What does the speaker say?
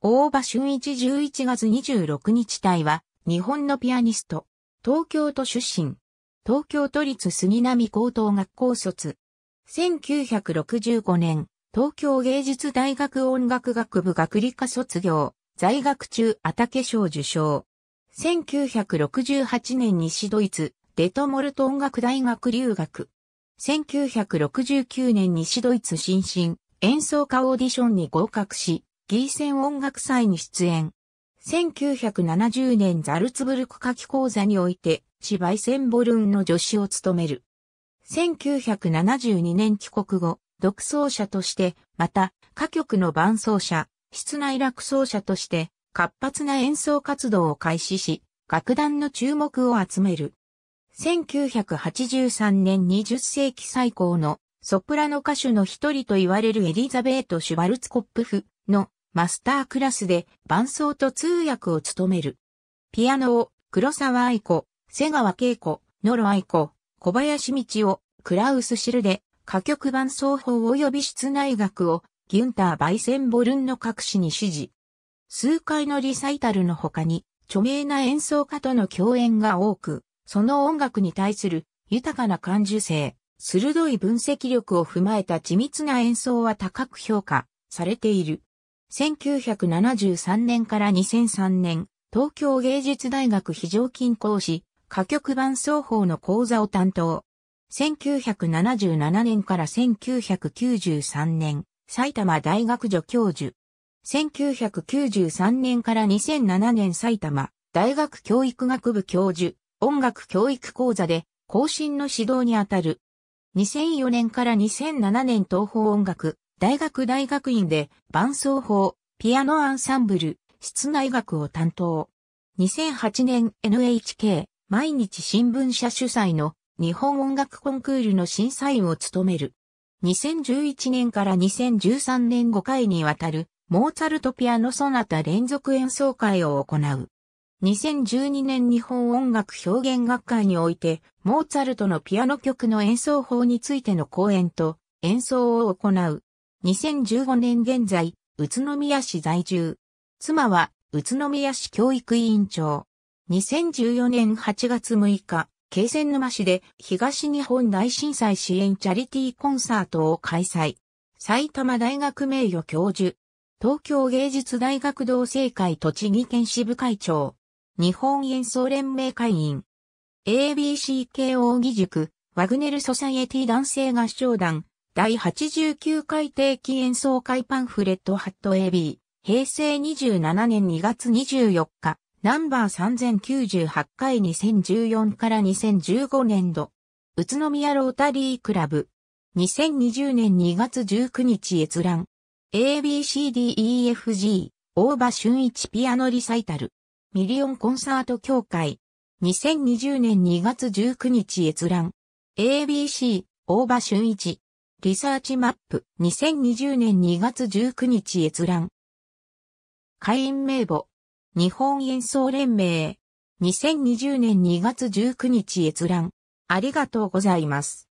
大場俊一11月26日隊は、日本のピアニスト、東京都出身、東京都立杉並高等学校卒。1965年、東京芸術大学音楽学部学理科卒業、在学中あたけ賞受賞。1968年西ドイツ、デトモルト音楽大学留学。1969年西ドイツ新進演奏家オーディションに合格し、ギーセン音楽祭に出演。1970年ザルツブルク夏季講座において、芝居センボルンの助手を務める。1972年帰国後、独奏者として、また、歌曲の伴奏者、室内楽奏者として、活発な演奏活動を開始し、楽団の注目を集める。1983年20世紀最高のソプラノ歌手の一人と言われるエリザベート・シュバルツコップフのマスタークラスで伴奏と通訳を務める。ピアノを黒沢愛子、瀬川恵子、野呂愛子、小林道夫、クラウスシルで歌曲伴奏法及び室内楽をギュンター・バイセンボルンの各紙に指示。数回のリサイタルの他に著名な演奏家との共演が多く、その音楽に対する豊かな感受性、鋭い分析力を踏まえた緻密な演奏は高く評価されている。1973年から2003年、東京芸術大学非常勤講師、歌曲版奏法の講座を担当。1977年から1993年、埼玉大学助教授。1993年から2007年埼玉大学教育学部教授、音楽教育講座で更新の指導にあたる。2004年から2007年東方音楽大学大学院で伴奏法、ピアノアンサンブル、室内楽を担当。2008年 NHK 毎日新聞社主催の日本音楽コンクールの審査員を務める。2011年から2013年5回にわたるモーツァルトピアノソナタ連続演奏会を行う。2012年日本音楽表現学会において、モーツァルトのピアノ曲の演奏法についての講演と演奏を行う2015年現在、宇都宮市在住。妻は、宇都宮市教育委員長。2014年8月6日、京泉沼市で東日本大震災支援チャリティーコンサートを開催。埼玉大学名誉教授。東京芸術大学同性会栃木県支部会長。日本演奏連盟会員。ABC k o 義塾、ワグネルソサエティ男性合唱団、第89回定期演奏会パンフレットハット AB、平成27年2月24日、ナンバー3098回2014から2015年度、宇都宮ロータリークラブ、2020年2月19日閲覧、ABCDEFG、大場俊一ピアノリサイタル、ミリオンコンサート協会、2020年2月19日閲覧、ABC、大場俊一、リサーチマップ2020年2月19日閲覧。会員名簿日本演奏連盟2020年2月19日閲覧。ありがとうございます。